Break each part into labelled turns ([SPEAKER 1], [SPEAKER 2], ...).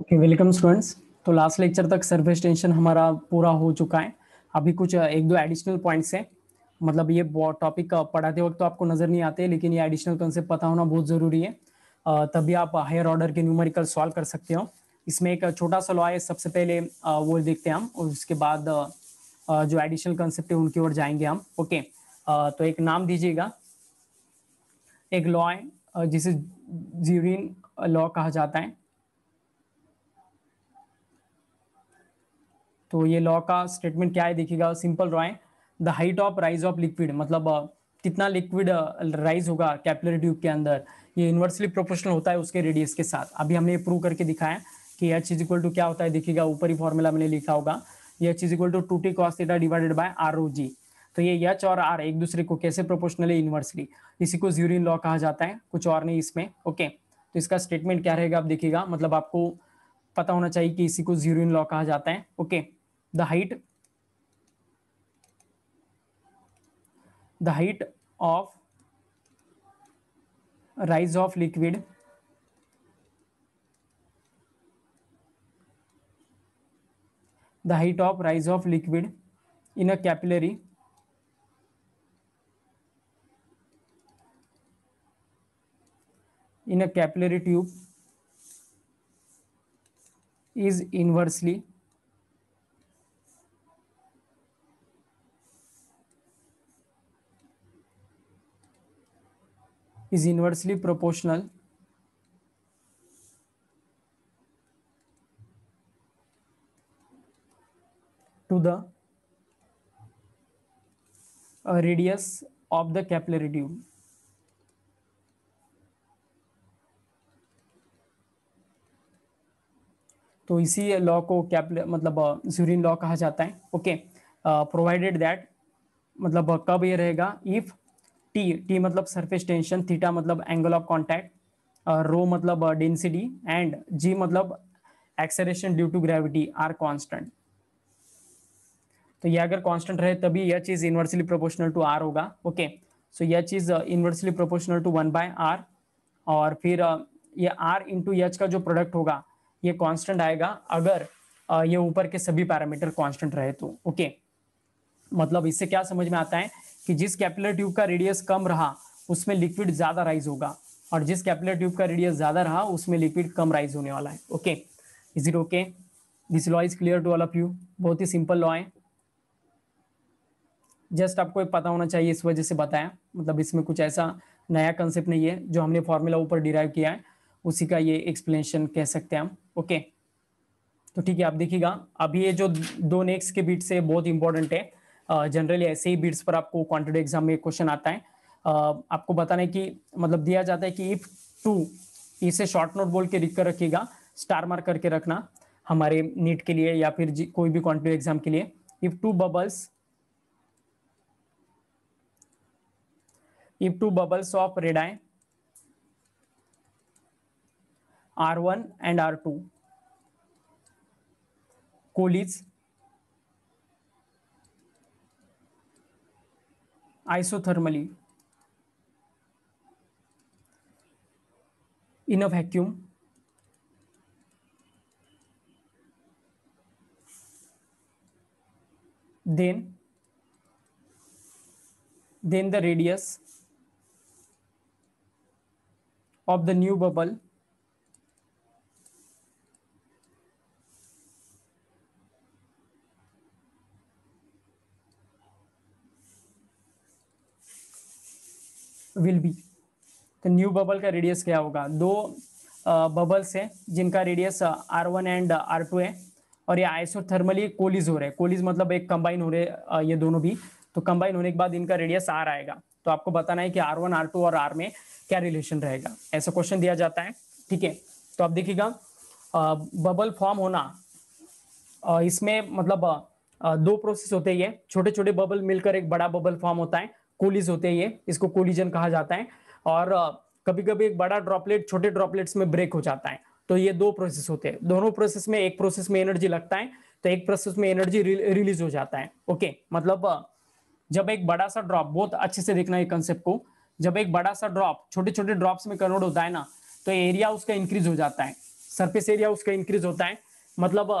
[SPEAKER 1] Okay welcome students तो last lecture तक surface tension हमारा पूरा हो चुका है अभी कुछ एक दो एडिशनल पॉइंट्स हैं मतलब ये टॉपिक पढ़ाते वक्त तो आपको नज़र नहीं आते लेकिन ये एडिशनल कंसेप्ट पता होना बहुत ज़रूरी है तभी आप हायर ऑर्डर के न्यूमेरिकल सॉल्व कर सकते हो इसमें एक छोटा सा लॉ है सबसे पहले वो देखते हैं हम और उसके बाद जो एडिशनल कंसेप्ट है उनकी ओर जाएंगे हम ओके तो एक नाम दीजिएगा एक लॉ है जिसे जीवरीन लॉ कहा जाता है तो ये लॉ का स्टेटमेंट क्या है देखिएगा सिंपल रॉय the height of rise of liquid मतलब कितना लिक्विड राइज होगा कैपिलरी ट्यूब के अंदर ये इन्वर्सली प्रोपोर्शनल होता है उसके रेडियस के साथ अभी हमने ये प्रूव करके दिखाया कि एच इज इक्वल टू क्या होता है देखिएगा ऊपर ही फॉर्मूला मैंने लिखा होगा H is equal to two T cos theta divided by R rho G तो ये एच और आर एक दूसरे को कैसे प्रोपोर्शनली इन्वर्सली इसी को ज्यूरिन लॉ कहा जाता है कुछ और नहीं इसमें ओके तो इसका स्टेटमेंट क्या रहेगा आप देखिएगा मतलब आपको पता होना चाहिए कि इसी को ज्यूरिन लॉ कहा जाता है okay the height the height of rise of liquid the height of rise of liquid in a capillary in a capillary tube is inversely is inversely proportional to the uh, radius of the capillary tube. तो इसी law को कैपल मतलब ज्यूरिन law कहा जाता है okay provided that मतलब कब ये रहेगा इफ टी टी मतलब सरफेस टेंशन थीटा मतलब एंगल ऑफ कॉन्टैक्ट रो मतलब डेंसिटी एंड जी मतलब acceleration due to gravity R constant तो ये अगर कॉन्स्टेंट रहे तभी यह चीज इन्वर्सली प्रोपोर्शनल टू आर होगा ओके सो यह चीज inversely proportional to one by R और फिर यह uh, ये आर इंटू एच का जो प्रोडक्ट होगा ये कॉन्स्टेंट आएगा अगर uh, ये ऊपर के सभी पैरामीटर कॉन्स्टेंट रहे तो ओके okay. मतलब इससे क्या समझ में आता है कि जिस कैपिलर ट्यूब का रेडियस कम रहा उसमें लिक्विड ज़्यादा राइज होगा और जिस कैपिलर ट्यूब का रेडियस ज़्यादा रहा उसमें लिक्विड कम राइज होने वाला है okay is it okay this law is clear to all of you बहुत ही सिंपल लॉ है जस्ट आपको एक पता होना चाहिए इस वजह से बताया मतलब इसमें कुछ ऐसा नया कंसेप्ट नहीं है जो हमने फॉर्मूला ऊपर डिराइव किया है उसी का ये एक्सप्लेनेशन कह सकते हैं हम ओके तो ठीक है आप देखिएगा अभी ये जो दो नेक्स्ट के बीच से बहुत इंपॉर्टेंट है जनरली ऐसे ही बीड्स पर आपको क्वान्टिटी एग्जाम में क्वेश्चन आता है आपको बताने की मतलब दिया जाता है कि इफ टू इसे शॉर्ट नोट बोल के लिख कर रखिएगा स्टार मार्क करके रखना हमारे नीट के लिए या फिर कोई भी क्वान्टिटी एग्जाम के लिए if two bubbles if two bubbles of of R one and R two coalesce isothermally in a vacuum then then the radius of the new bubble will be तो new bubble का radius क्या होगा दो bubbles हैं जिनका radius R one and R two है और ये थर्मली कोलिज हो रहे हैं कोलिज मतलब एक कंबाइन हो रहे ये दोनों भी तो कंबाइन होने के बाद इनका रेडियस आर आएगा तो आपको बताना है कि आर वन आर टू और आर में क्या रिलेशन रहेगा ऐसा क्वेश्चन दिया जाता है ठीक है तो आप देखिएगा बबल फॉर्म होना इसमें मतलब दो प्रोसेस होते हैं छोटे छोटे बबल मिलकर एक बड़ा बबल फॉर्म होता है कोलिज होते हैं ये इसको कोलिजन कहा जाता है और कभी कभी एक बड़ा ड्रॉपलेट छोटे ड्रॉपलेट्स में ब्रेक हो जाता है तो ये दो प्रोसेस होते हैं दोनों प्रोसेस में एक प्रोसेस में एनर्जी लगता है तो एक प्रोसेस में एनर्जी रिलीज हो जाता है ओके मतलब जब एक बड़ा सा ड्रॉप बहुत अच्छे से देखना है कंसेप्ट को जब एक बड़ा सा ड्रॉप छोटे छोटे ड्रॉप्स में कन्वर्ट होता है ना तो एरिया उसका इंक्रीज हो जाता है सरफेस एरिया उसका इंक्रीज होता है मतलब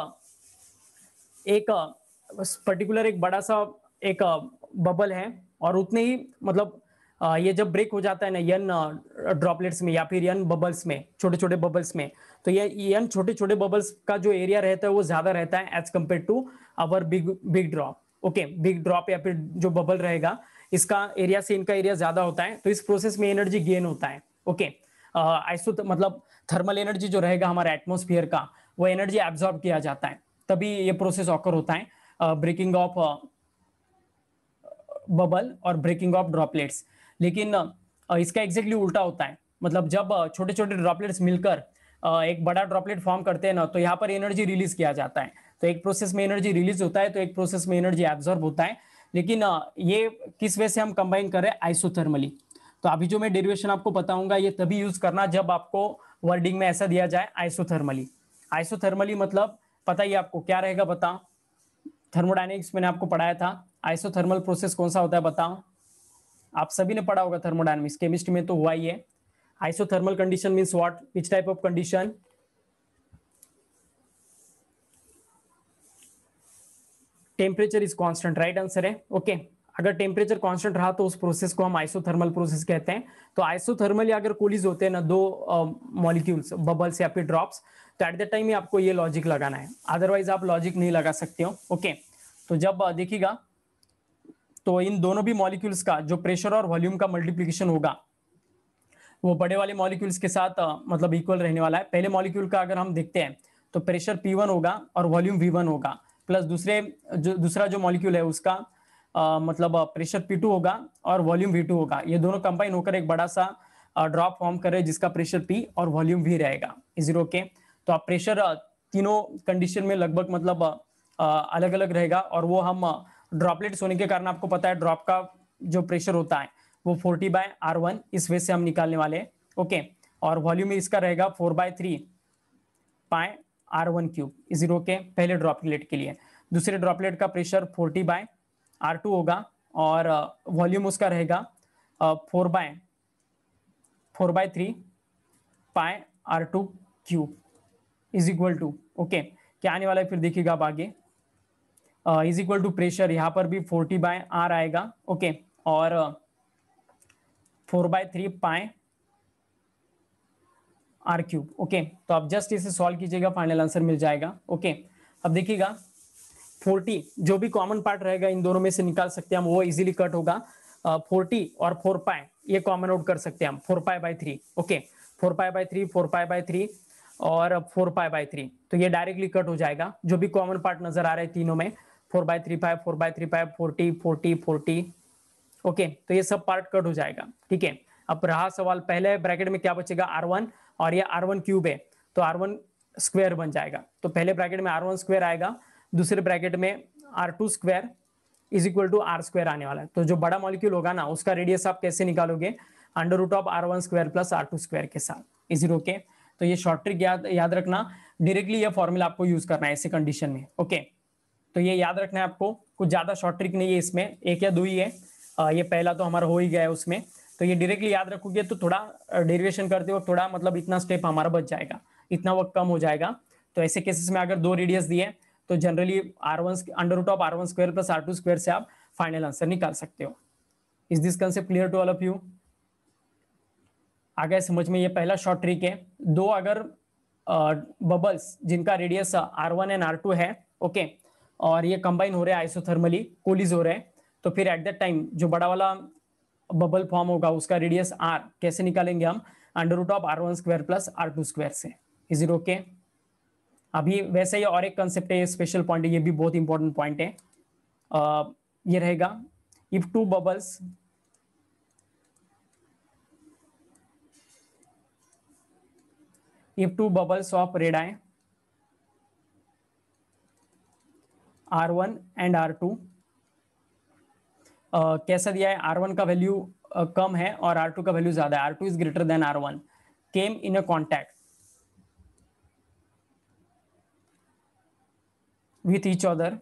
[SPEAKER 1] एक पर्टिकुलर एक बड़ा सा एक बबल है और उतने ही मतलब ये जब ब्रेक हो जाता है ना यन ड्रॉपलेट्स में या फिर यन बबल्स में छोटे छोटे बबल्स में तो ये यन छोटे छोटे बबल्स का जो एरिया रहता है वो ज्यादा रहता है as compare to our big big drop okay big drop या फिर जो बबल रहेगा इसका एरिया से इनका एरिया ज्यादा होता है तो इस प्रोसेस में एनर्जी गेन होता है ओके आइसो मतलब थर्मल एनर्जी जो रहेगा हमारे एटमोस्फियर का वो एनर्जी एब्जॉर्ब किया जाता है तभी ये प्रोसेस ऑकर होता है ब्रेकिंग ऑफ बबल और ब्रेकिंग ऑफ ड्रॉपलेट्स लेकिन इसका एग्जैक्टली उल्टा होता है मतलब जब छोटे छोटे ड्रॉपलेट्स मिलकर एक बड़ा ड्रॉपलेट फॉर्म करते हैं ना तो यहाँ पर एनर्जी रिलीज किया जाता है तो एक प्रोसेस में एनर्जी रिलीज होता है तो एक प्रोसेस में एनर्जी एब्जॉर्ब होता है लेकिन ये किस वे से हम कंबाइन करें आइसोथर्मली तो अभी जो मैं डेरिवेशन आपको बताऊंगा ये तभी यूज करना जब आपको वर्डिंग में ऐसा दिया जाए आइसोथर्मली आइसोथर्मली मतलब पता ही आपको क्या रहेगा बता थर्मोडाइनिक्स मैंने आपको पढ़ाया था आइसोथर्मल प्रोसेस कौन सा होता है बताओ आप सभी ने पढ़ा होगा थर्मोडाइनमिक्स केमिस्ट्री में तो हुआ ही है isothermal condition means what which type of condition temperature is constant right answer है ओके okay. अगर टेम्परेचर कॉन्स्टेंट रहा तो उस प्रोसेस को हम आइसोथर्मल प्रोसेस कहते हैं तो आइसोथर्मल या अगर कोलिज होते हैं ना दो मॉलिक्यूल्स uh, बबल्स या फिर ड्रॉप्स तो एट द टाइम ही आपको ये लॉजिक लगाना है अदरवाइज आप लॉजिक नहीं लगा सकते हो ओके okay. तो जब देखिएगा तो इन दोनों भी मॉलिक्यूल्स का जो प्रेशर और वॉल्यूम का मल्टीप्लीकेशन होगा वो बड़े वाले मॉलिक्यूल्स के साथ मतलब इक्वल रहने वाला है पहले मॉलिक्यूल का अगर हम देखते हैं तो प्रेशर पी वन होगा और वॉल्यूम वी वन होगा प्लस दूसरे जो दूसरा जो मॉलिक्यूल है उसका आ, मतलब प्रेशर पी टू होगा और वॉल्यूम वी टू होगा ये दोनों कंबाइन होकर एक बड़ा सा ड्रॉप फॉर्म करे जिसका प्रेशर पी और वॉल्यूम वी रहेगा जीरो के तो आप प्रेशर तीनों कंडीशन में लगभग मतलब अलग अलग रहेगा और वो हम ड्रॉपलेट्स होने के कारण आपको पता है ड्रॉप का जो प्रेशर होता है वो फोर्टी बाय आर वन इस वे से हम निकालने वाले हैं ओके और वॉल्यूम इसका रहेगा four by three pi R one cube zero के पहले ड्रॉपलेट के लिए दूसरे ड्रॉपलेट का pressure forty by R two होगा और वॉल्यूम उसका रहेगा four by four by three pi R two cube is equal to okay क्या आने वाला है फिर देखिएगा आप आगे इज इक्वल टू प्रेशर यहाँ पर भी फोर्टी बाय आर आएगा ओके okay, और four by three pi R cube okay तो आप जस्ट इसे सॉल्व कीजिएगा फाइनल आंसर मिल जाएगा ओके okay, अब देखिएगा 40 जो भी कॉमन पार्ट रहेगा इन दोनों में से निकाल सकते हैं हम वो इजीली कट होगा फोर्टी uh, और फोर पाए ये कॉमन आउट कर सकते हैं हम four pi by three okay four pi by three four pi by three और फोर पाए बाय थ्री तो ये डायरेक्टली कट हो जाएगा जो भी कॉमन पार्ट नजर आ रहे हैं तीनों में four by three five four by three five forty forty forty okay तो ये सब पार्ट कट हो जाएगा ठीक है अब रहा सवाल पहले ब्रैकेट में क्या बचेगा आर वन और ये आर वन क्यूब है तो आर वन स्क्वायर बन जाएगा तो पहले ब्रैकेट में आर वन स्क्वायर आएगा दूसरे ब्रैकेट में R two square is equal to R square आने वाला है तो जो बड़ा मॉलिक्यूल होगा ना उसका रेडियस आप कैसे निकालोगे under root of R one square plus R two square के साथ इज ओके तो ये शॉर्ट ट्रिक याद याद रखना डायरेक्टली ये फॉर्मूला आपको यूज करना है ऐसे कंडीशन में ओके okay. तो ये याद रखना है आपको कुछ ज़्यादा शॉर्ट ट्रिक नहीं है इसमें एक या दो ही है आ, ये पहला तो हमारा हो ही गया है उसमें तो ये डायरेक्टली याद रखोगे तो थोड़ा डेरिवेशन करते वक्त थोड़ा मतलब इतना स्टेप हमारा बच जाएगा इतना वक्त कम हो जाएगा तो ऐसे केसेस में अगर दो रेडियस दिए तो generally R one under root of R one square plus R two square से आप फाइनल आंसर निकाल सकते हो is this concept clear to all of you आ समझ में ये पहला शॉर्ट ट्रिक है दो अगर बबल्स जिनका radius R one and R two है ओके okay, और ये कंबाइन हो रहा है आइसोथर्मली कोलिज हो रहे हैं तो फिर एट दैट टाइम जो बड़ा वाला बबल फॉर्म होगा उसका रेडियस आर कैसे निकालेंगे हम under root of R one square plus R two square से इज इट ओके अभी वैसे ही और एक कंसेप्ट है स्पेशल पॉइंट है ये भी बहुत इंपॉर्टेंट पॉइंट है uh, ये रहेगा if two bubbles two bubbles of radii R one and R two कैसा दिया है आर वन का वैल्यू uh, कम है और आर टू का वैल्यू ज्यादा है R two is greater than R one came in a contact with each other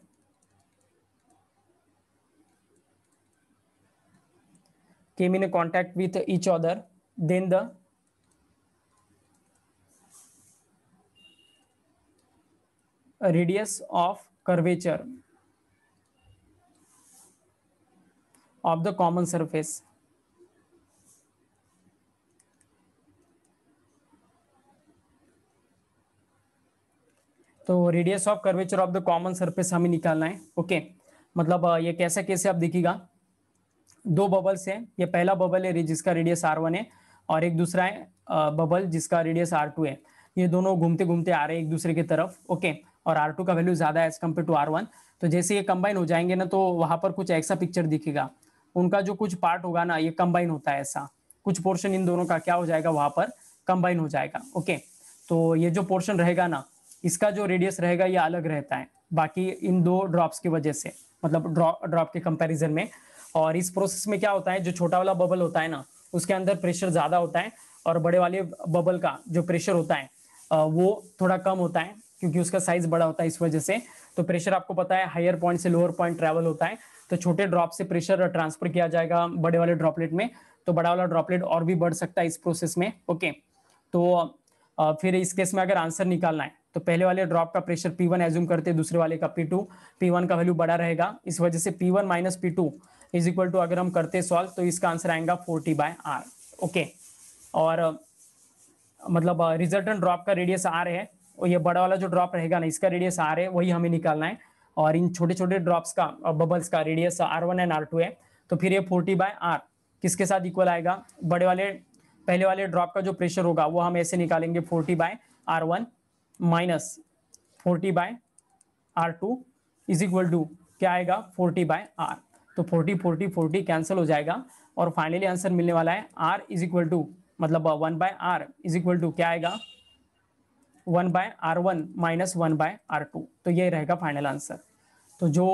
[SPEAKER 1] came in a contact with each other then the radius of curvature of the common surface तो radius of curvature of the common surface हमें निकालना है okay okay. मतलब ये कैसे कैसे आप देखिएगा दो बबल्स हैं ये पहला बबल है जिसका रेडियस आर वन है और एक दूसरा है बबल जिसका रेडियस आर टू है ये दोनों घूमते घूमते आ रहे हैं एक दूसरे की तरफ ओके okay. और आर टू का वैल्यू ज़्यादा है as compare to R one तो जैसे ये कंबाइन हो जाएंगे ना तो वहाँ पर कुछ ऐसा पिक्चर दिखेगा उनका जो कुछ पार्ट होगा ना ये कंबाइन होता है ऐसा कुछ पोर्शन इन दोनों का क्या हो जाएगा वहाँ पर कंबाइन हो जाएगा ओके तो ये जो पोर्शन रहेगा ना इसका जो रेडियस रहेगा ये अलग रहता है बाकी इन दो ड्रॉप्स की वजह से मतलब ड्रॉप के कंपैरिजन में और इस प्रोसेस में क्या होता है जो छोटा वाला बबल होता है ना उसके अंदर प्रेशर ज़्यादा होता है और बड़े वाले बबल का जो प्रेशर होता है वो थोड़ा कम होता है क्योंकि उसका साइज बड़ा होता है इस वजह से तो प्रेशर आपको पता है हायर पॉइंट से लोअर पॉइंट ट्रैवल होता है तो छोटे ड्रॉप से प्रेशर ट्रांसफर किया जाएगा बड़े वाले ड्रॉपलेट में तो बड़ा वाला ड्रॉपलेट और भी बढ़ सकता है इस प्रोसेस में ओके तो फिर इस केस में अगर आंसर निकालना है तो पहले वाले ड्रॉप का प्रेशर P1 वन एज्यूम करते हैं दूसरे वाले का P2 P1 का वैल्यू बड़ा रहेगा इस वजह से P1 one minus P two is equal to अगर हम करते सॉल्व तो इसका आंसर आएगा 40 बाय आर ओके और मतलब रिजल्टेंट ड्रॉप का रेडियस आर है और ये बड़ा वाला जो ड्रॉप रहेगा ना इसका रेडियस आर है वही हमें निकालना है और इन छोटे छोटे ड्रॉप्स का बबल्स का radius R one and R two है तो फिर ये फोर्टी बाय आर किसके साथ इक्वल आएगा बड़े वाले पहले वाले ड्रॉप का जो प्रेशर होगा वो हम ऐसे निकालेंगे forty by R one minus forty by R two is equal to क्या आएगा फोर्टी बाय आर तो फोर्टी फोर्टी फोर्टी कैंसिल हो जाएगा और फाइनली आंसर मिलने वाला है आर इज इक्वल टू मतलब one by R is equal to क्या आएगा one by R one minus one by R two तो ये रहेगा फाइनल आंसर तो जो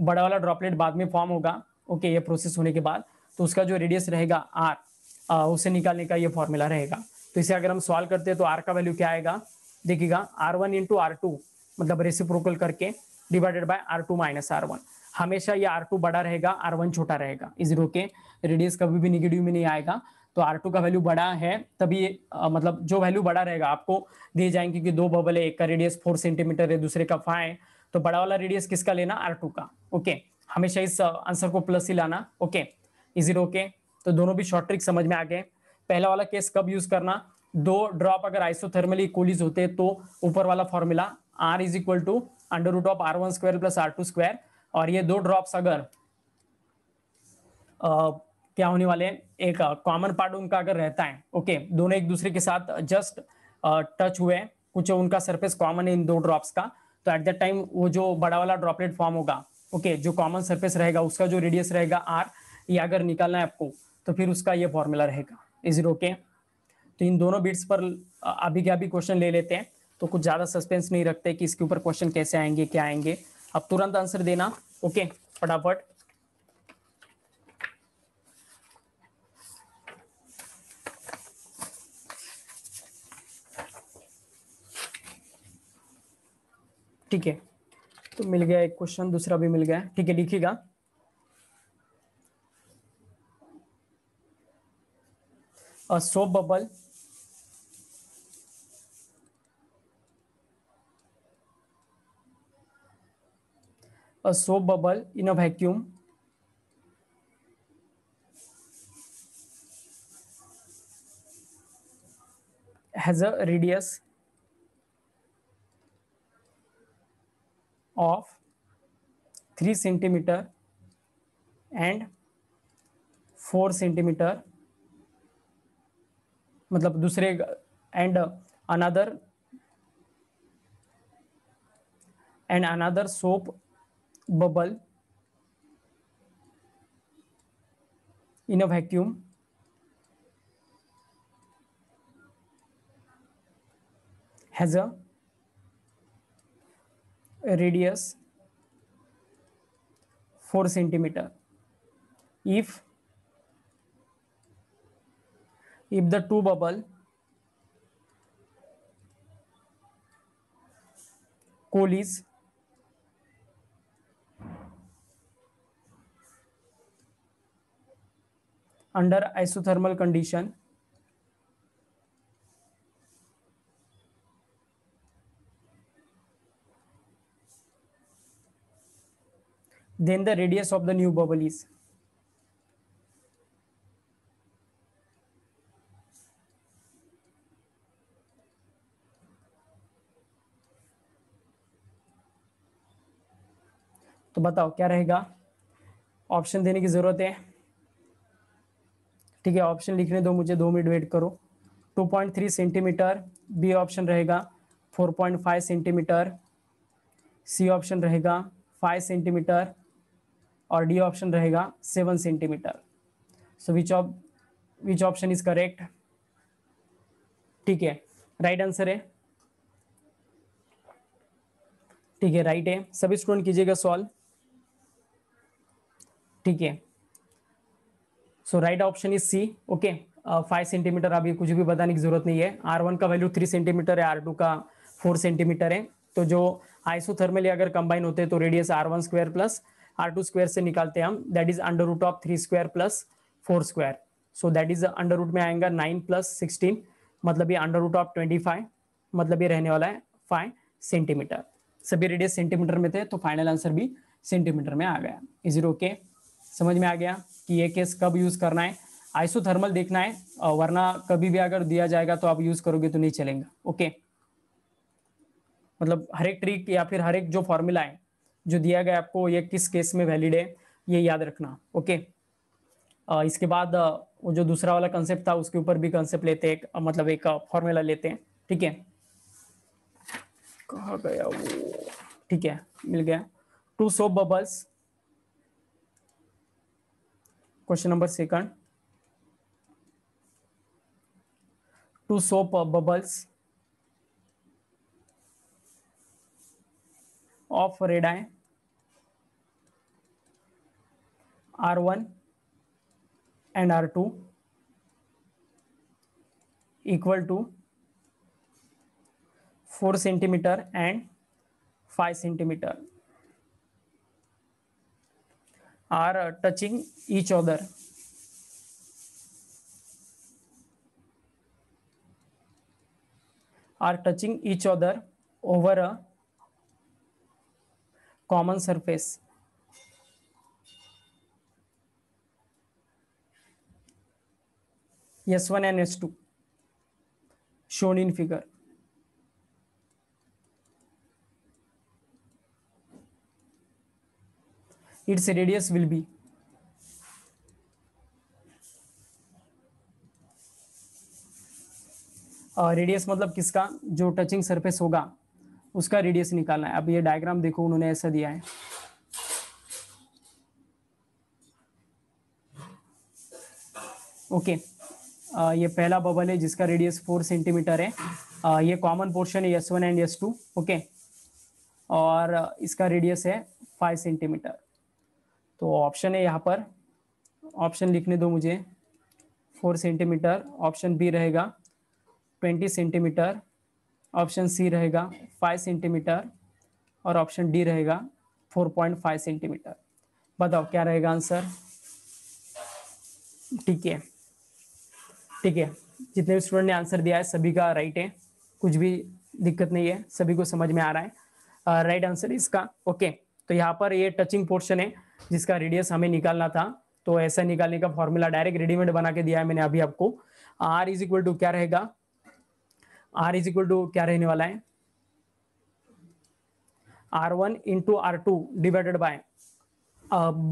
[SPEAKER 1] बड़ा वाला ड्रॉपलेट बाद में फॉर्म होगा ओके ये प्रोसेस होने के बाद तो उसका जो रेडियस रहेगा आर उसे निकालने का ये फॉर्मूला रहेगा तो इसे अगर हम सॉल्व करते हैं तो आर का वैल्यू क्या आएगा देखिएगा R one into R two मतलब रेसिप्रोकल करके divided by R two minus R one हमेशा ये आर टू बड़ा रहेगा आर वन छोटा रहेगा इस रोके रेडियस कभी भी निगेटिव में नहीं आएगा तो R2 का वैल्यू बड़ा है तभी आ, मतलब जो वैल्यू बड़ा रहेगा आपको दिए जाएंगे क्योंकि दो बबल है एक का रेडियस फोर सेंटीमीटर है दूसरे का फाइव तो बड़ा वाला रेडियस किसका लेना R2 का ओके हमेशा इस आंसर को प्लस ही लाना ओके इज इट ओके तो दोनों भी शॉर्ट ट्रिक समझ में आ गए पहला वाला केस कब यूज करना दो ड्रॉप अगर आइसोथर्मली कोलिज होते तो ऊपर वाला formula R is equal to under root of R one square plus R two square और ये दो ड्रॉप्स अगर क्या होने वाले हैं एक कॉमन पार्ट उनका अगर रहता है ओके दोनों एक दूसरे के साथ जस्ट टच हुए हैं कुछ उनका सरफेस कॉमन है इन दो ड्रॉप्स का तो एट द टाइम वो जो बड़ा वाला ड्रॉपलेट फॉर्म होगा ओके जो कॉमन सर्फेस रहेगा उसका जो रेडियस रहेगा आर या अगर निकालना है आपको तो फिर उसका ये फॉर्मूला रहेगा इज इट ओके तो इन दोनों बिट्स पर अभी के अभी क्वेश्चन ले लेते हैं तो कुछ ज़्यादा सस्पेंस नहीं रखते कि इसके ऊपर क्वेश्चन कैसे आएंगे क्या आएंगे अब तुरंत आंसर देना ओके फटाफट ठीक है तो मिल गया एक क्वेश्चन दूसरा भी मिल गया ठीक है लिखिएगा soap bubble a soap bubble in a vacuum has a radius of 3 centimeter and 4 centimeter मतलब दूसरे and another and another soap bubble in a vacuum has a radius 4 cm if if the two bubble collides under isothermal condition then the radius of the new bubble is. तो बताओ क्या रहेगा option देने की जरूरत है ठीक है ऑप्शन लिखने दो मुझे दो मिनट वेट करो 2.3 सेंटीमीटर बी ऑप्शन रहेगा 4.5 सेंटीमीटर सी ऑप्शन रहेगा 5 सेंटीमीटर और डी ऑप्शन रहेगा seven centimeter so which op which option is correct ठीक है राइट आंसर है ठीक है राइट है सभी स्टूडेंट कीजिएगा सॉल्व ठीक है so right option is C okay five centimeter अभी कुछ भी बताने की जरूरत नहीं है आर वन का वैल्यू थ्री सेंटीमीटर है आर टू का फोर सेंटीमीटर है तो जो आइसोथर्मली अगर कंबाइन होते हैं तो radius R one square plus R two square से निकालते हैं हम that is under root of three square plus four square so that is under root में आएगा नाइन प्लस सिक्सटीन मतलब ये under root of twenty five मतलब ये रहने वाला है फाइव सेंटीमीटर सभी रेडियस सेंटीमीटर में थे तो फाइनल आंसर भी सेंटीमीटर में आ गया इज इट ओके समझ में आ गया कि ये केस कब यूज करना है आइसोथर्मल देखना है वरना कभी भी अगर दिया जाएगा तो आप यूज करोगे तो नहीं चलेगा ओके मतलब हर एक ट्रिक या फिर हर एक जो फॉर्मूला है जो दिया गया आपको ये किस केस में वैलिड है ये याद रखना ओके आ, इसके बाद वो जो दूसरा वाला कंसेप्ट था उसके ऊपर भी कंसेप्ट लेते हैं मतलब एक फॉर्मूला लेते हैं ठीक है कहा गया वो ठीक है मिल गया two soap bubbles question number second two soap bubbles of radii R1 and R2 equal to 4 centimeter and 5 centimeter are uh, touching each other. are touching each other over a common surface. S1 and S2 shown in figure. Its radius will be radius मतलब किसका जो touching surface होगा उसका radius निकालना है अब ये diagram देखो उन्होंने ऐसा दिया है ओके okay. ये पहला बबल है जिसका रेडियस फोर सेंटीमीटर है आ, ये कॉमन पोर्शन है S one and S two okay और इसका रेडियस है फाइव सेंटीमीटर तो ऑप्शन है यहाँ पर ऑप्शन लिखने दो मुझे फोर सेंटीमीटर ऑप्शन बी रहेगा ट्वेंटी सेंटीमीटर ऑप्शन सी रहेगा फाइव सेंटीमीटर और ऑप्शन डी रहेगा फोर पॉइंट फाइव सेंटीमीटर बताओ क्या रहेगा आंसर ठीक है ठीक है जितने भी स्टूडेंट ने आंसर दिया है सभी का राइट है कुछ भी दिक्कत नहीं है सभी को समझ में आ रहा है राइट आंसर इसका ओके तो यहाँ पर ये टचिंग पोर्शन है जिसका रेडियस हमें निकालना था तो ऐसा निकालने का फॉर्मूला डायरेक्ट रेडीमेड बना के दिया है मैंने अभी आपको आर इज इक्वल टू क्या रहेगा आर इज इक्वल टू क्या रहने वाला है R one into R two divided by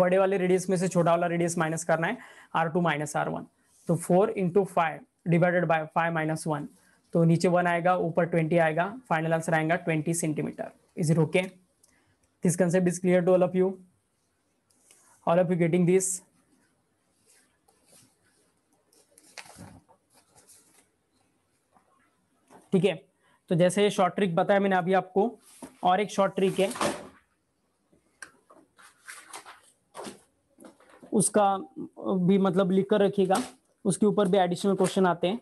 [SPEAKER 1] बड़े वाले रेडियस में से छोटा वाला रेडियस माइनस करना है R two minus R one तो four into five divided by five minus one तो नीचे वन आएगा ऊपर ट्वेंटी आएगा फाइनल आंसर आएगा twenty centimeter is it okay this concept is clear to all of you all of you getting this ठीक है तो जैसे ये शॉर्ट ट्रिक बताया मैंने अभी आपको और एक शॉर्ट ट्रिक है उसका भी मतलब लिख कर रखिएगा उसके ऊपर भी एडिशनल क्वेश्चन आते हैं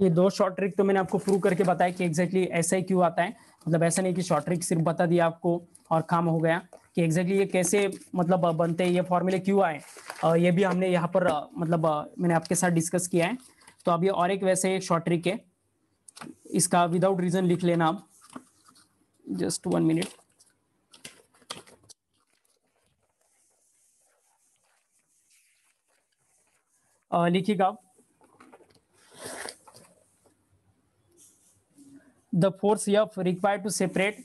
[SPEAKER 1] ये दो शॉर्ट ट्रिक तो मैंने आपको प्रूव करके बताया कि एग्जैक्टली ऐसा ही क्यों आता है मतलब ऐसा नहीं कि शॉर्ट ट्रिक सिर्फ बता दिया आपको और काम हो गया कि एग्जैक्टली ये कैसे मतलब बनते हैं ये फॉर्मूले क्यों आए ये भी हमने यहाँ पर मतलब मैंने आपके साथ डिस्कस किया है तो अब ये और एक वैसे एक शॉर्ट ट्रिक है इसका विदाउट रीजन लिख लेना आप जस्ट वन मिनट लिखिएगा the force F require to separate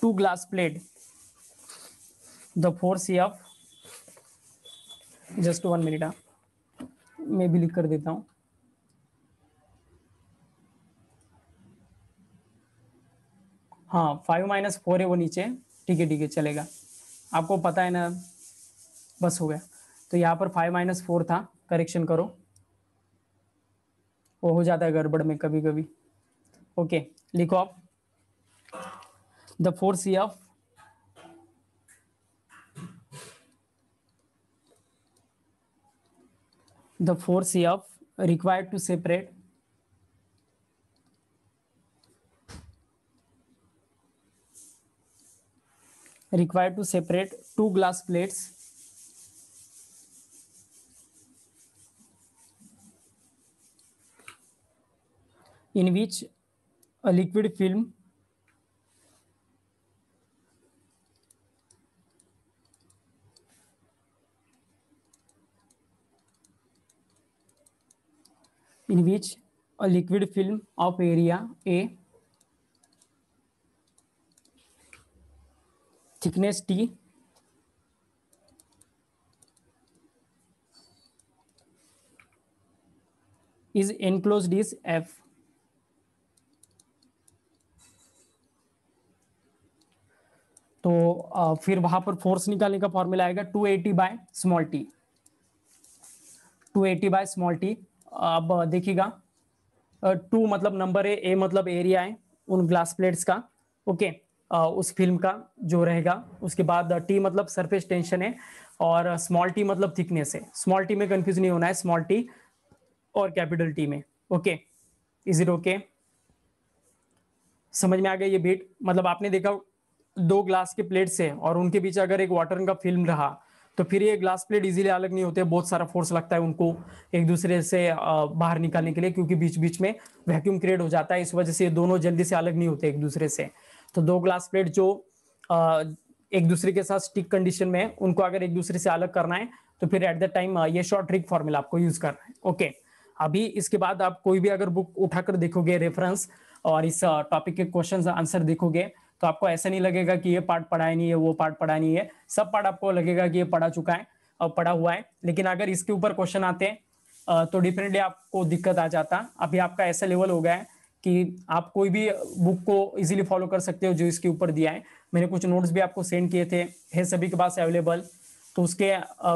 [SPEAKER 1] two glass plate the force F just one minute मैं भी लिख कर देता हूँ हाँ फाइव माइनस फोर है वो नीचे ठीक है ठीक है चलेगा आपको पता है ना बस हो गया तो यहाँ पर फाइव माइनस फोर था करेक्शन करो वो हो जाता है गड़बड़ में कभी कभी ओके लिखो आप the force F the force F required to separate required to separate two glass plates in which a liquid film in which a liquid film of area A thickness T is enclosed is F तो फिर वहां पर force निकालने का formula आएगा 280 A T by small T two A T by small T अब देखिएगा to मतलब नंबर है ए मतलब एरिया है उन ग्लास प्लेट्स का ओके उस फिल्म का जो रहेगा उसके बाद टी मतलब सरफेस टेंशन है और स्मॉल टी मतलब थिकनेस है स्मॉल टी में कंफ्यूज नहीं होना है स्मॉल टी और कैपिटल टी में ओके इज इट ओके समझ में आ गया ये बीट मतलब आपने देखा दो ग्लास के प्लेट से और उनके बीच अगर एक वाटर का फिल्म रहा तो फिर ये ग्लास प्लेट इजीली अलग नहीं होते बहुत सारा फोर्स लगता है उनको एक दूसरे से बाहर निकालने के लिए क्योंकि बीच बीच में वैक्यूम क्रिएट हो जाता है इस वजह से ये दोनों जल्दी से अलग नहीं होते एक दूसरे से तो दो ग्लास प्लेट जो एक दूसरे के साथ स्टिक कंडीशन में उनको अगर एक दूसरे से अलग करना है तो फिर एट द टाइम ये शॉर्ट ट्रिक फॉर्मूला आपको यूज करना है ओके अभी इसके बाद आप कोई भी अगर बुक उठाकर देखोगे रेफरेंस और इस टॉपिक के क्वेश्चन आंसर देखोगे तो आपको ऐसा नहीं लगेगा कि ये पार्ट पढ़ाया नहीं है वो पार्ट पढ़ा नहीं है सब पार्ट आपको लगेगा कि ये पढ़ा चुका है और पढ़ा हुआ है लेकिन अगर इसके ऊपर क्वेश्चन आते हैं तो डिफिनेटली आपको दिक्कत आ जाता अभी आपका ऐसा लेवल हो गया है कि आप कोई भी बुक को इजीली फॉलो कर सकते हो जो इसके ऊपर दिया है मैंने कुछ नोट्स भी आपको सेंड किए थे है सभी के पास अवेलेबल तो उसके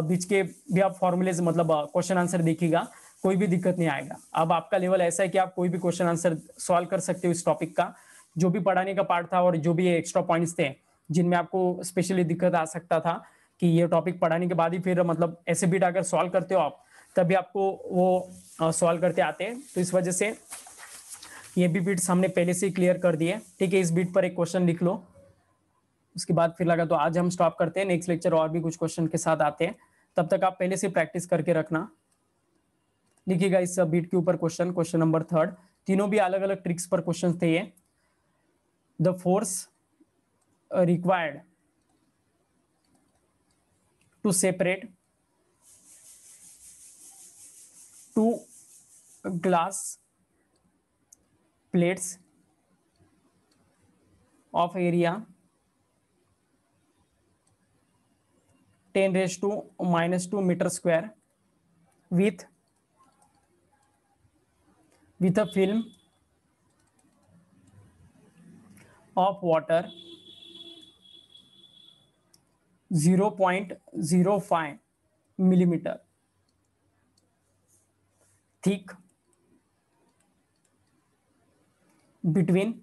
[SPEAKER 1] बीच के भी आप फॉर्मूलेज मतलब क्वेश्चन आंसर देखिएगा कोई भी दिक्कत नहीं आएगा अब आपका लेवल ऐसा है कि आप कोई भी क्वेश्चन आंसर सॉल्व कर सकते हो इस टॉपिक का जो भी पढ़ाने का पार्ट था और जो भी एक्स्ट्रा पॉइंट्स थे जिनमें आपको स्पेशली दिक्कत आ सकता था कि ये टॉपिक पढ़ाने के बाद ही फिर मतलब ऐसे बीट अगर सॉल्व करते हो आप तभी आपको वो सॉल्व करते आते हैं तो इस वजह से ये भी बीट्स हमने पहले से क्लियर कर दिए ठीक है इस बीट पर एक क्वेश्चन लिख लो उसके बाद फिर लगा तो आज हम स्टॉप करते हैं नेक्स्ट लेक्चर और भी कुछ क्वेश्चन के साथ आते हैं तब तक आप पहले से प्रैक्टिस करके रखना लिखिएगा इस बीट के ऊपर क्वेश्चन क्वेश्चन नंबर थर्ड तीनों भी अलग अलग ट्रिक्स पर क्वेश्चन थे ये the force required to separate two glass plates of area 10 raised to minus 2 meter square with with a film of water 0.05 millimeter thick between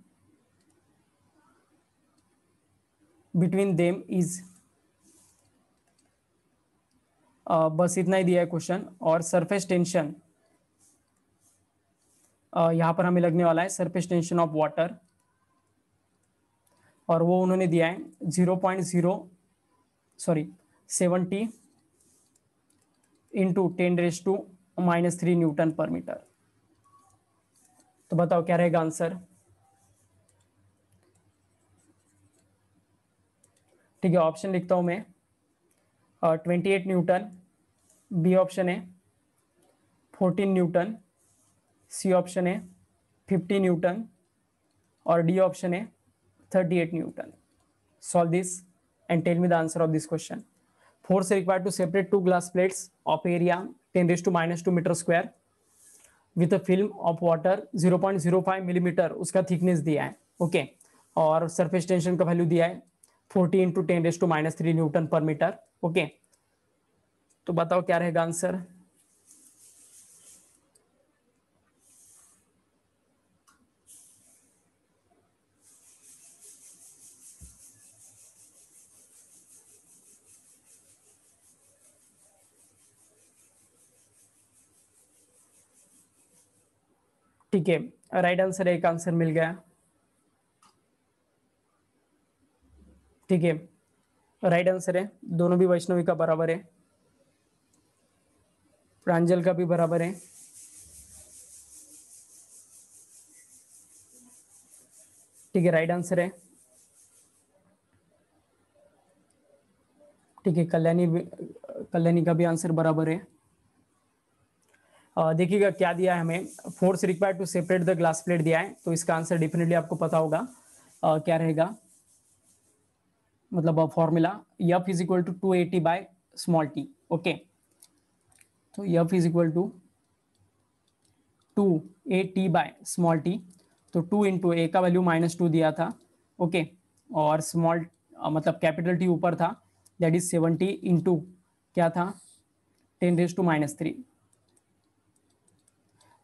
[SPEAKER 1] between them is uh, बस इतना ही दिया है क्वेश्चन और surface tension uh, पर हमें लगने वाला है सरफेस टेंशन ऑफ वाटर और वो उन्होंने दिया है zero point zero sorry seventy into ten raise to minus three newton पर मीटर तो बताओ क्या रहेगा आंसर ठीक है ऑप्शन लिखता हूं मैं twenty eight newton B option है फोर्टीन न्यूटन सी ऑप्शन है फिफ्टी न्यूटन और डी ऑप्शन है 38 Newton. Solve this and tell me the answer of this question. Force required to separate two glass plates of area 10 raised to minus 2 meter square with a film of water 0.05 millimeter mm, उसका thickness दिया है okay okay. और surface tension का value दिया है 40 into ten raise to minus three newton पर meter okay तो बताओ क्या रहेगा आंसर ठीक है राइट आंसर एक आंसर मिल गया ठीक है राइट आंसर है दोनों भी वैष्णवी का बराबर है प्रांजल का भी बराबर है ठीक है राइट आंसर है ठीक है कल्याणी कल्याणी का भी आंसर बराबर है देखिएगा क्या दिया है हमें force require to separate the glass plate दिया है तो इसका आंसर डेफिनेटली आपको पता होगा uh, क्या रहेगा मतलब formula F is equal to two A T by small T okay तो F is equal to two A T by small T तो टू इंटू ए का वैल्यू माइनस टू दिया था ओके okay. और स्मॉल मतलब कैपिटल टी ऊपर था that is seventy into क्या था ten raise to minus three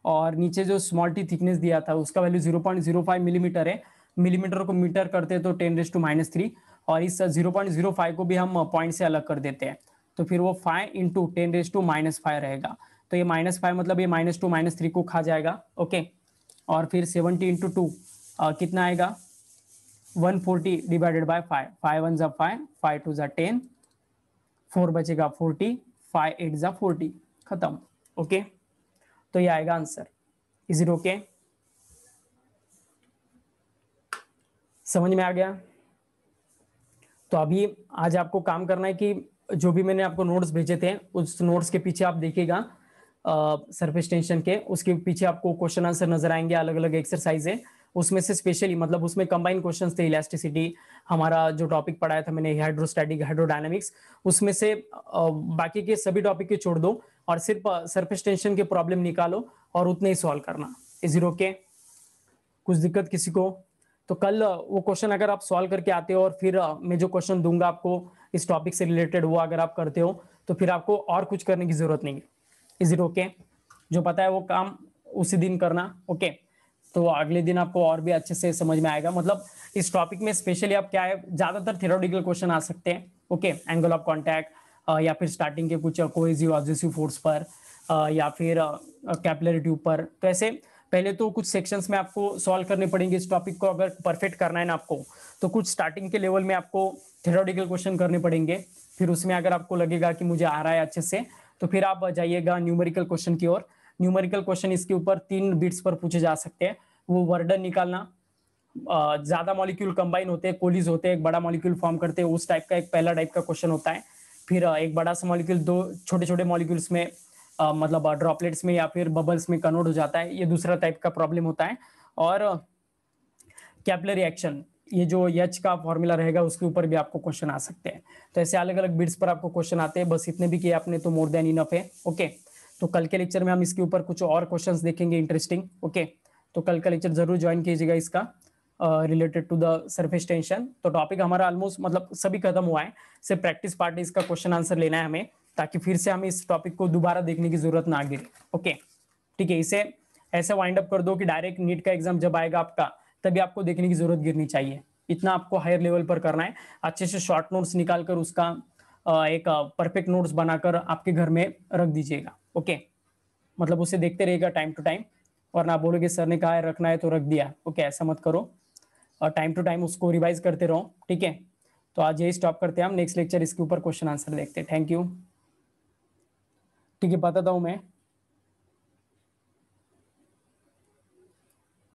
[SPEAKER 1] और नीचे जो स्मॉल टी थिकनेस दिया था उसका value zero point zero five millimetre है मिलीमीटर को मीटर करते हैं तो ten raise to minus three और इस जीरो पॉइंट जीरो फाइव को भी हम पॉइंट से अलग कर देते हैं तो फिर वो five into ten raise to minus five रहेगा तो ये माइनस फाइव मतलब ये माइनस टू माइनस थ्री को खा जाएगा ओके और फिर सेवनटी इंटू टू कितना आएगा one forty divided by five five one ज़ा फाइव फाइव टू ज़ा टेन फोर बचेगा फोर्टी फाइव एट ज़ा फोर्टी खत्म ओके okay? तो ये आएगा आंसर इज इट ओके समझ में आ गया तो अभी आज आपको काम करना है कि जो भी मैंने आपको नोट्स भेजे थे उस नोट्स के पीछे आप देखिएगा सरफेस टेंशन के उसके पीछे आपको क्वेश्चन आंसर नजर आएंगे अलग अलग एक्सरसाइज है उसमें से स्पेशली मतलब उसमें कंबाइन क्वेश्चंस थे इलास्टिसिटी हमारा जो टॉपिक पढ़ाया था मैंने हाइड्रोस्टैटिक हाइड्रोडायनेमिक्स उसमें से बाकी के सभी टॉपिक के छोड़ दो और सिर्फ सरफेस टेंशन के प्रॉब्लम निकालो और उतने ही सॉल्व करना इज ओके कुछ दिक्कत किसी को तो कल वो क्वेश्चन अगर आप सॉल्व करके आते हो और फिर मैं जो क्वेश्चन दूंगा आपको इस टॉपिक से रिलेटेड वो अगर आप करते हो तो फिर आपको और कुछ करने की जरूरत नहीं है इज इट ओके जो पता है वो काम उसी दिन करना ओके तो अगले दिन आपको और भी अच्छे से समझ में आएगा मतलब इस टॉपिक में स्पेशली आप क्या है ज्यादातर थेरोटिकल क्वेश्चन आ सकते हैं ओके एंगल ऑफ कॉन्टैक्ट या फिर स्टार्टिंग के कुछ कोहेजिव ऑब्जेसिव फोर्स पर या फिर कैपलरी ट्यूब पर तो ऐसे पहले तो कुछ सेक्शंस में आपको सॉल्व करने पड़ेंगे इस टॉपिक को अगर परफेक्ट करना है ना आपको तो कुछ स्टार्टिंग के लेवल में आपको थेरोटिकल क्वेश्चन करने पड़ेंगे फिर उसमें अगर आपको लगेगा कि मुझे आ रहा है अच्छे से तो फिर आप जाइएगा न्यूमेरिकल क्वेश्चन की ओर न्यूमेरिकल क्वेश्चन इसके ऊपर तीन बिट्स पर पूछे जा सकते हैं वो वर्डन निकालना ज़्यादा मॉलिक्यूल कंबाइन होते हैं कोलिज होते हैं एक बड़ा मॉलिक्यूल फॉर्म करते हैं उस टाइप का एक पहला टाइप का क्वेश्चन होता है फिर एक बड़ा सा मॉलिक्यूल दो छोटे छोटे मॉलिक्यूल्स में आ, मतलब ड्रॉपलेट्स में या फिर बबल्स में कन्वर्ट हो जाता है ये दूसरा टाइप का प्रॉब्लम होता है और कैपलरी एक्शन ये जो यच का फॉर्मूला रहेगा उसके ऊपर भी आपको क्वेश्चन आ सकते हैं तो ऐसे अलग अलग बिट्स पर आपको क्वेश्चन आते हैं बस इतने भी किए आपने तो मोर देन इनफ है ओके तो कल के लेक्चर में हम इसके ऊपर कुछ और क्वेश्चंस देखेंगे इंटरेस्टिंग ओके तो कल का लेक्चर जरूर ज्वाइन कीजिएगा इसका related to the surface tension तो टॉपिक हमारा ऑलमोस्ट मतलब सभी खत्म हुआ है सिर्फ प्रैक्टिस पार्ट इसका क्वेश्चन आंसर लेना है हमें ताकि फिर से हमें इस टॉपिक को दोबारा देखने की जरूरत ना गिरे ओके ठीक है इसे ऐसे वाइंड अप कर दो कि डायरेक्ट नीट का एग्जाम जब आएगा आपका तभी आपको देखने की जरूरत गिरनी चाहिए इतना आपको हायर लेवल पर करना है अच्छे से शॉर्ट नोट्स निकाल कर उसका एक परफेक्ट नोट्स बनाकर आपके घर में रख दीजिएगा ओके मतलब उसे देखते रहेगा टाइम टू टाइम और ना बोलोगे सर ने कहा है रखना है तो रख दिया ओके ऐसा मत करो और टाइम टू टाइम उसको रिवाइज करते रहो ठीक है तो आज यही स्टॉप करते हैं हम नेक्स्ट लेक्चर इसके ऊपर क्वेश्चन आंसर देखते हैं थैंक यू ठीक है बताता हूँ मैं